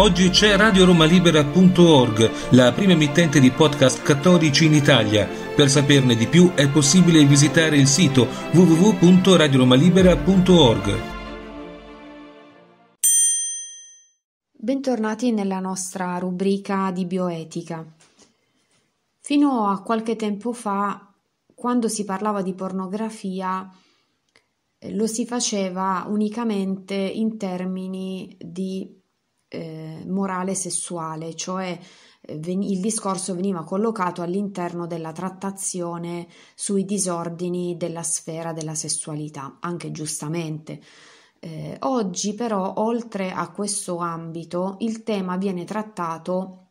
Oggi c'è radioromalibera.org, la prima emittente di podcast cattolici in Italia. Per saperne di più è possibile visitare il sito www.radioromalibera.org. Bentornati nella nostra rubrica di bioetica. Fino a qualche tempo fa, quando si parlava di pornografia, eh, lo si faceva unicamente in termini di eh, morale sessuale, cioè eh, il discorso veniva collocato all'interno della trattazione sui disordini della sfera della sessualità, anche giustamente. Eh, oggi però, oltre a questo ambito, il tema viene trattato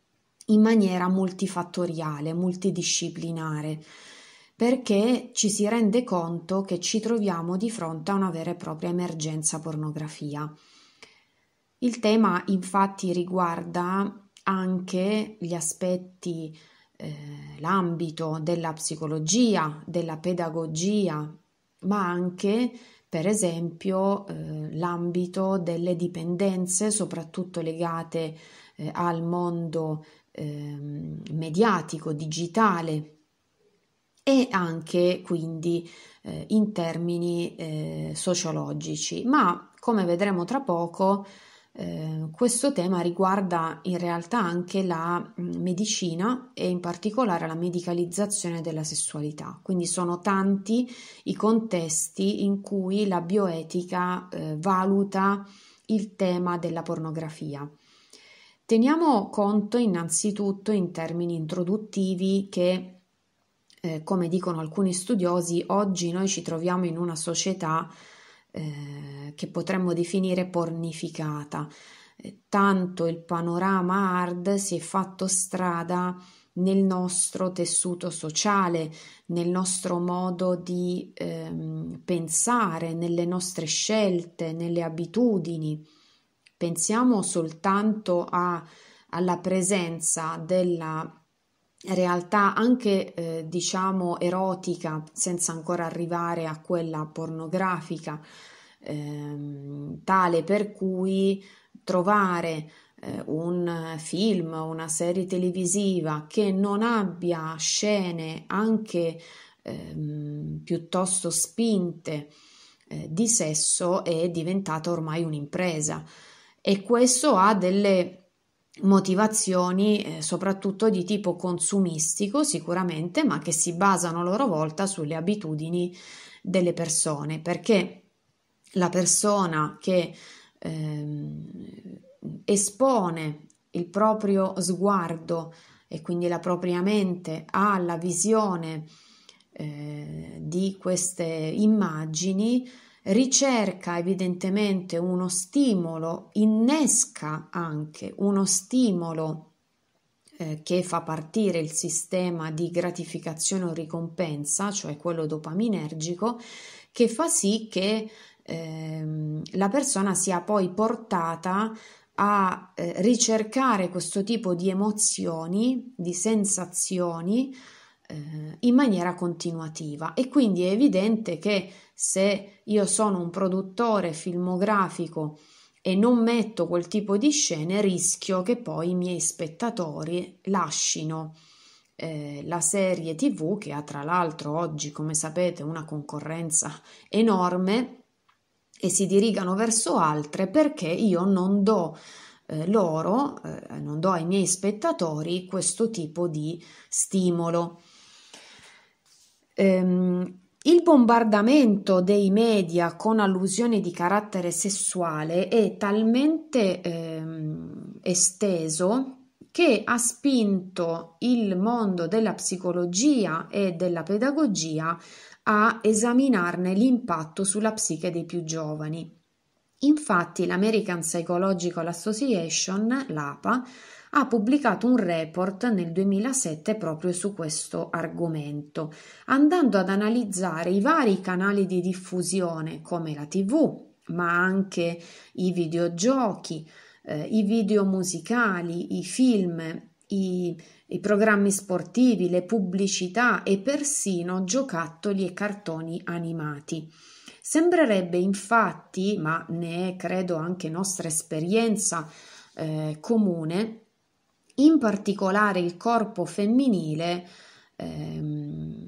in maniera multifattoriale, multidisciplinare, perché ci si rende conto che ci troviamo di fronte a una vera e propria emergenza pornografia. Il tema infatti riguarda anche gli aspetti, eh, l'ambito della psicologia, della pedagogia, ma anche per esempio eh, l'ambito delle dipendenze, soprattutto legate eh, al mondo ehm, mediatico, digitale e anche quindi eh, in termini eh, sociologici, ma come vedremo tra poco Ehm, questo tema riguarda in realtà anche la medicina e in particolare la medicalizzazione della sessualità, quindi sono tanti i contesti in cui la bioetica eh, valuta il tema della pornografia. Teniamo conto innanzitutto in termini introduttivi che eh, come dicono alcuni studiosi, oggi noi ci troviamo in una società eh, che potremmo definire pornificata. Eh, tanto il panorama hard si è fatto strada nel nostro tessuto sociale, nel nostro modo di ehm, pensare, nelle nostre scelte, nelle abitudini. Pensiamo soltanto a, alla presenza della realtà anche eh, diciamo erotica senza ancora arrivare a quella pornografica ehm, tale per cui trovare eh, un film una serie televisiva che non abbia scene anche ehm, piuttosto spinte eh, di sesso è diventata ormai un'impresa e questo ha delle motivazioni eh, soprattutto di tipo consumistico sicuramente, ma che si basano a loro volta sulle abitudini delle persone, perché la persona che eh, espone il proprio sguardo e quindi la propria mente alla visione eh, di queste immagini ricerca evidentemente uno stimolo, innesca anche uno stimolo eh, che fa partire il sistema di gratificazione o ricompensa, cioè quello dopaminergico, che fa sì che ehm, la persona sia poi portata a eh, ricercare questo tipo di emozioni, di sensazioni, eh, in maniera continuativa e quindi è evidente che se io sono un produttore filmografico e non metto quel tipo di scene rischio che poi i miei spettatori lascino eh, la serie tv che ha tra l'altro oggi come sapete una concorrenza enorme e si dirigano verso altre perché io non do eh, loro, eh, non do ai miei spettatori questo tipo di stimolo ehm, il bombardamento dei media con allusioni di carattere sessuale è talmente ehm, esteso che ha spinto il mondo della psicologia e della pedagogia a esaminarne l'impatto sulla psiche dei più giovani. Infatti l'American Psychological Association, l'APA, ha pubblicato un report nel 2007 proprio su questo argomento, andando ad analizzare i vari canali di diffusione come la TV, ma anche i videogiochi, eh, i video musicali, i film, i, i programmi sportivi, le pubblicità e persino giocattoli e cartoni animati. Sembrerebbe infatti, ma ne è credo anche nostra esperienza eh, comune, in particolare il corpo femminile ehm,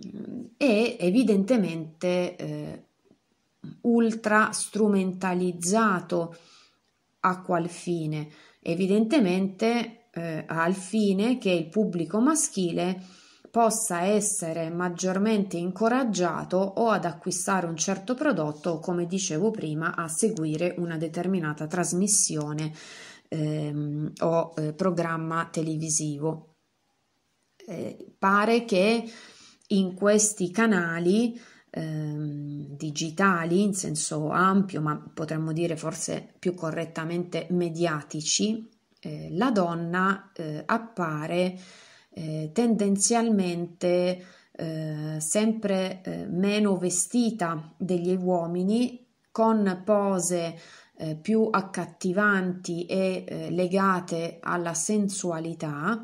è evidentemente eh, ultra strumentalizzato a qual fine? Evidentemente eh, al fine che il pubblico maschile possa essere maggiormente incoraggiato o ad acquistare un certo prodotto o come dicevo prima a seguire una determinata trasmissione ehm, o eh, programma televisivo. Eh, pare che in questi canali ehm, digitali in senso ampio, ma potremmo dire forse più correttamente mediatici, eh, la donna eh, appare eh, tendenzialmente eh, sempre eh, meno vestita degli uomini, con pose eh, più accattivanti e eh, legate alla sensualità,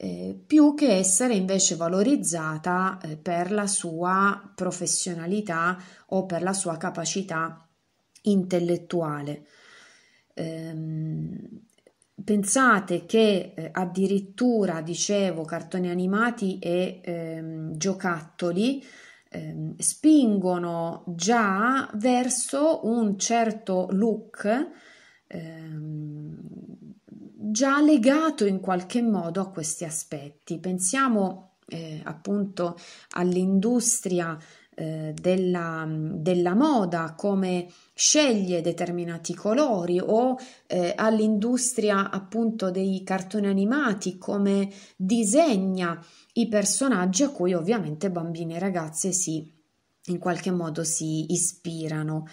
eh, più che essere invece valorizzata per la sua professionalità o per la sua capacità intellettuale. Ehm, Pensate che eh, addirittura, dicevo, cartoni animati e ehm, giocattoli ehm, spingono già verso un certo look ehm, già legato in qualche modo a questi aspetti. Pensiamo eh, appunto all'industria eh, della, della, moda, come sceglie determinati colori o eh, all'industria appunto dei cartoni animati, come disegna i personaggi a cui ovviamente bambini e ragazze si in qualche modo si ispirano.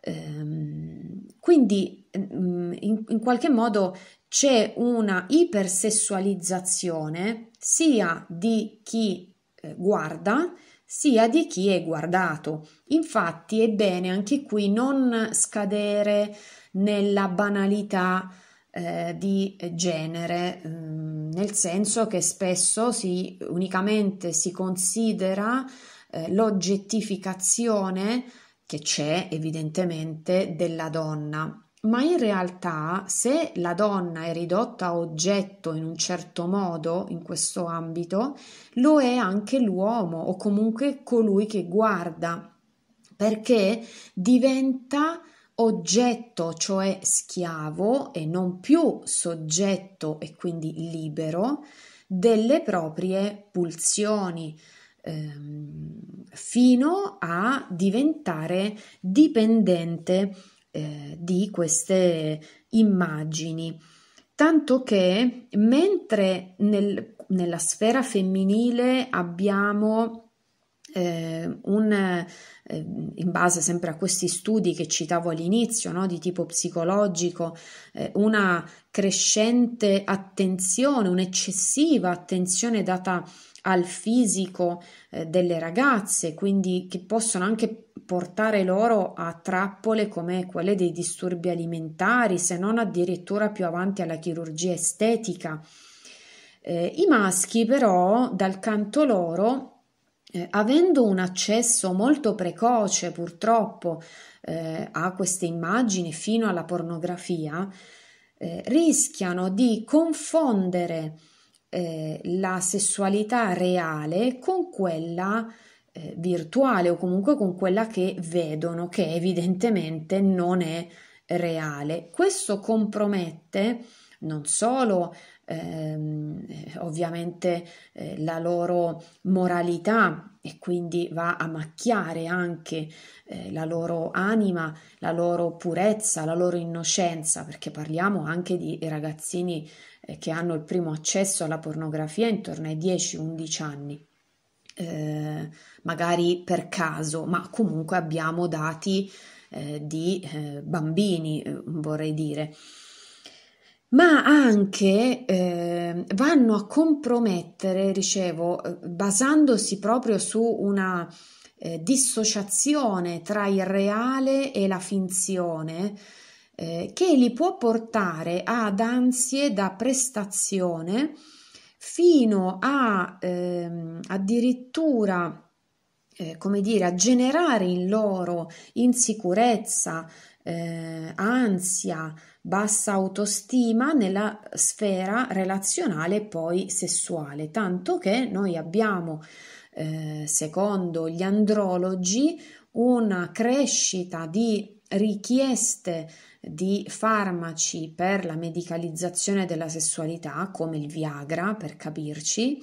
Ehm, quindi mm, in, in qualche modo c'è una ipersessualizzazione sia di chi eh, guarda sia di chi è guardato. Infatti è bene anche qui non scadere nella banalità eh, di genere, mm, nel senso che spesso si unicamente si considera eh, l'oggettificazione che c'è evidentemente della donna ma in realtà, se la donna è ridotta a oggetto in un certo modo in questo ambito, lo è anche l'uomo o comunque colui che guarda, perché diventa oggetto, cioè schiavo e non più soggetto e quindi libero delle proprie pulsioni ehm, fino a diventare dipendente eh, di queste immagini. Tanto che mentre nel, nella sfera femminile abbiamo eh, un, eh, in base sempre a questi studi che citavo all'inizio, no, di tipo psicologico, eh, una crescente attenzione, un'eccessiva attenzione data al fisico eh, delle ragazze, quindi che possono anche portare loro a trappole come quelle dei disturbi alimentari, se non addirittura più avanti alla chirurgia estetica. Eh, I maschi però, dal canto loro, eh, avendo un accesso molto precoce purtroppo eh, a queste immagini fino alla pornografia, eh, rischiano di confondere eh, la sessualità reale con quella eh, virtuale o comunque con quella che vedono, che evidentemente non è reale. Questo compromette non solo ehm, eh, ovviamente eh, la loro moralità e quindi va a macchiare anche eh, la loro anima, la loro purezza, la loro innocenza, perché parliamo anche di ragazzini eh, che hanno il primo accesso alla pornografia intorno ai 10-11 anni. Eh, magari per caso, ma comunque abbiamo dati eh, di eh, bambini, eh, vorrei dire ma anche eh, vanno a compromettere, dicevo, eh, basandosi proprio su una eh, dissociazione tra il reale e la finzione, eh, che li può portare ad ansie da prestazione fino a ehm, addirittura eh, come dire, a generare in loro insicurezza, eh, ansia, bassa autostima nella sfera relazionale e poi sessuale, tanto che noi abbiamo, eh, secondo gli andrologi, una crescita di richieste di farmaci per la medicalizzazione della sessualità, come il Viagra, per capirci,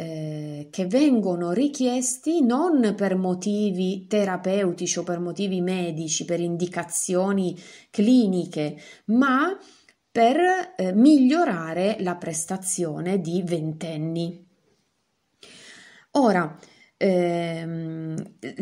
eh, che vengono richiesti non per motivi terapeutici o per motivi medici, per indicazioni cliniche, ma per eh, migliorare la prestazione di ventenni. Ora, ehm,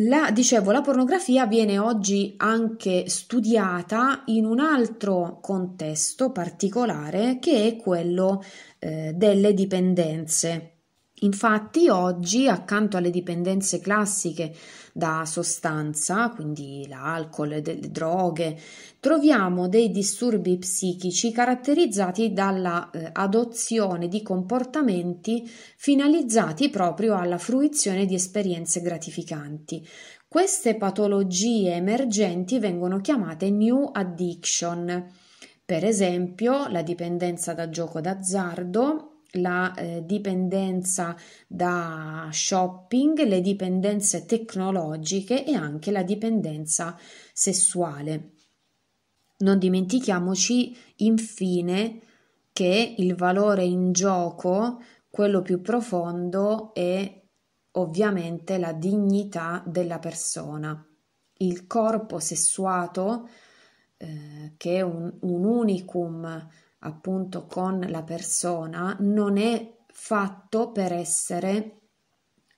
la, dicevo, la pornografia viene oggi anche studiata in un altro contesto particolare che è quello eh, delle dipendenze. Infatti oggi accanto alle dipendenze classiche da sostanza, quindi l'alcol e le droghe, troviamo dei disturbi psichici caratterizzati dall'adozione eh, di comportamenti finalizzati proprio alla fruizione di esperienze gratificanti. Queste patologie emergenti vengono chiamate new addiction. Per esempio, la dipendenza da gioco d'azzardo, la eh, dipendenza da shopping, le dipendenze tecnologiche e anche la dipendenza sessuale. Non dimentichiamoci infine che il valore in gioco, quello più profondo, è ovviamente la dignità della persona. Il corpo sessuato, eh, che è un, un unicum appunto con la persona non è fatto per essere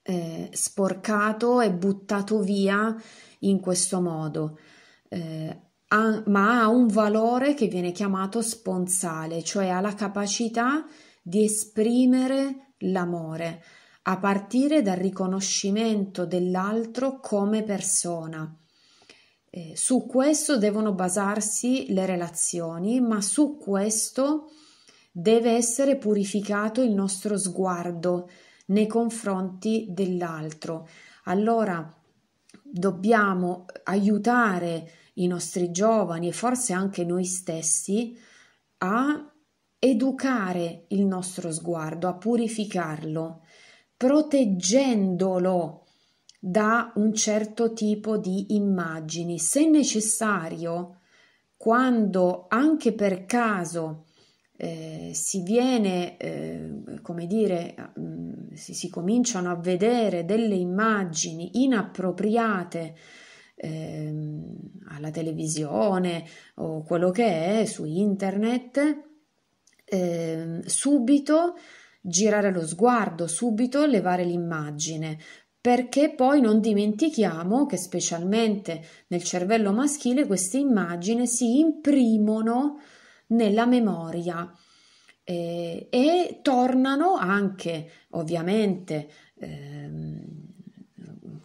eh, sporcato e buttato via in questo modo, eh, ha, ma ha un valore che viene chiamato sponsale, cioè ha la capacità di esprimere l'amore a partire dal riconoscimento dell'altro come persona eh, su questo devono basarsi le relazioni, ma su questo deve essere purificato il nostro sguardo nei confronti dell'altro. Allora dobbiamo aiutare i nostri giovani e forse anche noi stessi a educare il nostro sguardo, a purificarlo, proteggendolo da un certo tipo di immagini. Se necessario, quando anche per caso eh, si viene, eh, come dire, mh, mm, si, si, cominciano a vedere delle immagini inappropriate eh, alla televisione o quello che è su internet, ehm, subito girare lo sguardo, subito levare l'immagine, perché poi non dimentichiamo che specialmente nel cervello maschile queste immagini si imprimono nella memoria eh, e tornano anche ovviamente eh,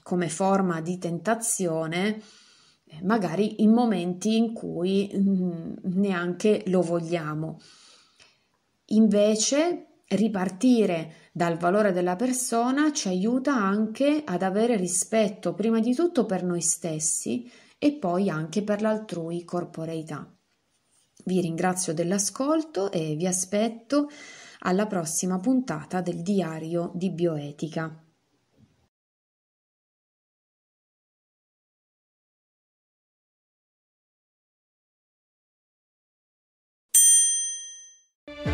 come forma di tentazione eh, magari in momenti in cui mh, mm, neanche lo vogliamo. Invece ripartire dal valore della persona ci aiuta anche ad avere rispetto prima di tutto per noi stessi e poi anche per l'altrui corporeità. Vi ringrazio dell'ascolto e vi aspetto alla prossima puntata del diario di bioetica.